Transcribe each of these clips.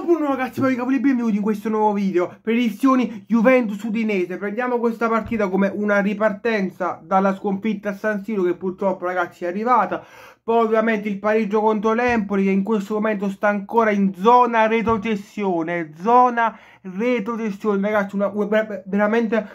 Ciao Bruno ragazzi, poi cavoli benvenuti in questo nuovo video Predizioni Juventus-Udinese Prendiamo questa partita come una ripartenza dalla sconfitta a San Siro che purtroppo ragazzi è arrivata Poi ovviamente il pareggio contro l'Empoli che in questo momento sta ancora in zona retrocessione Zona retrocessione ragazzi, una, veramente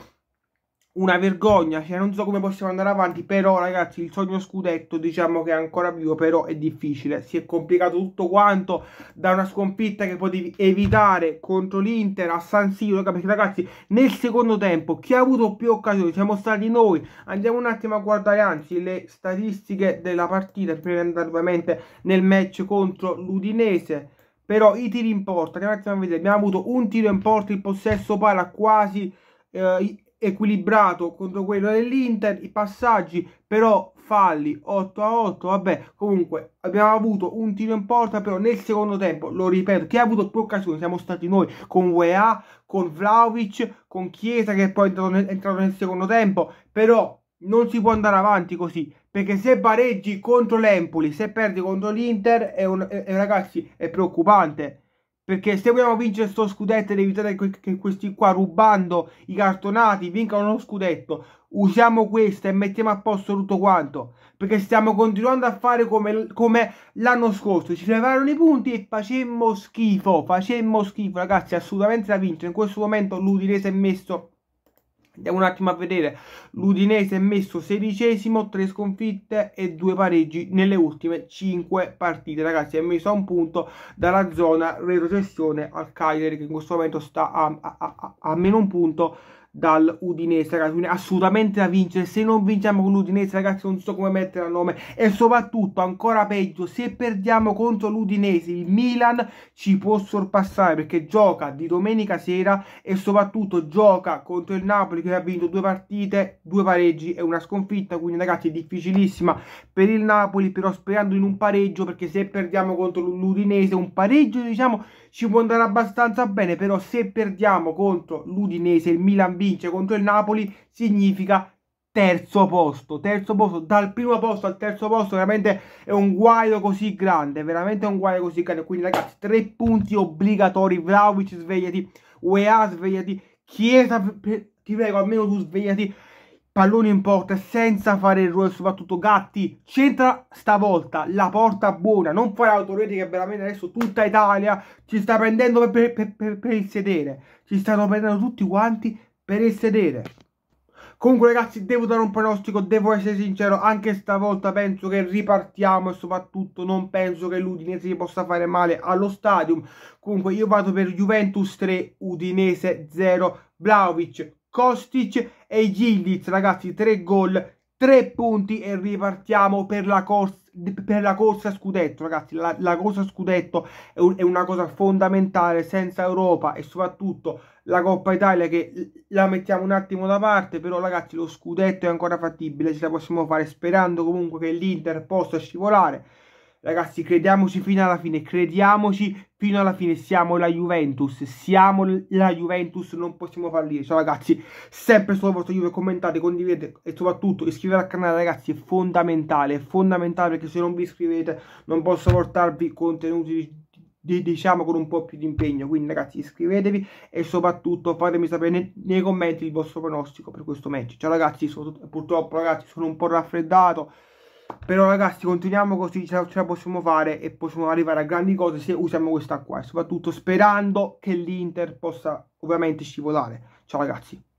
una vergogna, cioè non so come possiamo andare avanti, però ragazzi il sogno scudetto diciamo che è ancora vivo, però è difficile, si è complicato tutto quanto da una sconfitta che potevi evitare contro l'Inter a San Siro, perché ragazzi nel secondo tempo chi ha avuto più occasioni siamo stati noi, andiamo un attimo a guardare anzi le statistiche della partita, prima di andare ovviamente nel match contro l'Udinese, però i tiri in porta, ragazzi, vedere, abbiamo avuto un tiro in porta, il possesso palla quasi... Eh, equilibrato contro quello dell'Inter, i passaggi però falli 8 a 8, vabbè comunque abbiamo avuto un tiro in porta però nel secondo tempo, lo ripeto, chi ha avuto più occasioni siamo stati noi con UEA, con Vlaovic, con Chiesa che è poi è entrato nel, entrato nel secondo tempo, però non si può andare avanti così perché se pareggi contro l'Empoli, se perdi contro l'Inter, è un, è, ragazzi è preoccupante perché se vogliamo vincere sto scudetto ed evitare che questi qua rubando i cartonati vincano lo scudetto, usiamo questa e mettiamo a posto tutto quanto. Perché stiamo continuando a fare come, come l'anno scorso. Ci levarono i punti e facemmo schifo. Facemmo schifo, ragazzi, assolutamente da vincere. In questo momento l'Udinese è messo Andiamo un attimo a vedere, l'Udinese è messo sedicesimo, tre sconfitte e due pareggi nelle ultime cinque partite. Ragazzi, è messo a un punto dalla zona retrocessione al Cagliari che in questo momento sta a, a, a, a meno un punto dal Udinese ragazzi, assolutamente da vincere, se non vinciamo con l'Udinese, ragazzi, non so come mettere a nome e soprattutto, ancora peggio, se perdiamo contro l'Udinese, il Milan ci può sorpassare perché gioca di domenica sera e soprattutto gioca contro il Napoli che ha vinto due partite, due pareggi e una sconfitta, quindi ragazzi, è difficilissima per il Napoli, però sperando in un pareggio perché se perdiamo contro l'Udinese, un pareggio, diciamo, ci può andare abbastanza bene, però se perdiamo contro l'Udinese, il Milan vince contro il Napoli, significa terzo posto, terzo posto, dal primo posto al terzo posto veramente è un guaio così grande, veramente è un guaio così grande, quindi ragazzi tre punti obbligatori, Vlaovic svegliati, UEA svegliati, Chiesa ti prego almeno tu svegliati pallone in porta senza fare errore, soprattutto Gatti centra stavolta la porta buona, non fa l'autorete che veramente adesso tutta Italia ci sta prendendo per, per, per, per, il sedere, ci stanno prendendo tutti quanti per il sedere. Comunque ragazzi devo dare un pronostico, devo essere sincero, anche stavolta penso che ripartiamo e soprattutto non penso che l'Udinese si possa fare male allo stadium. Comunque io vado per Juventus 3, Udinese 0, Vlaovic Kostic e Gilliz, ragazzi, tre gol, tre punti e ripartiamo per la corsa per la corsa scudetto ragazzi la, la corsa scudetto è, un, è, una cosa fondamentale senza Europa e soprattutto la Coppa Italia che la mettiamo un attimo da parte però ragazzi lo scudetto è ancora fattibile ce la possiamo fare sperando comunque che l'Inter possa scivolare Ragazzi, crediamoci fino alla fine, crediamoci fino alla fine, siamo la Juventus, siamo la Juventus, non possiamo fallire. Ciao ragazzi, sempre sulla vostra Juve, commentate, condividete e soprattutto iscrivetevi al canale ragazzi, è fondamentale, è fondamentale perché se non vi iscrivete non posso portarvi contenuti di diciamo con un po' più di impegno quindi ragazzi iscrivetevi e soprattutto fatemi sapere nei, nei commenti il vostro pronostico per questo match ciao ragazzi purtroppo ragazzi sono un po' raffreddato però ragazzi continuiamo così ce la, ce la, possiamo fare e possiamo arrivare a grandi cose se usiamo questa qua e soprattutto sperando che l'Inter possa ovviamente scivolare ciao ragazzi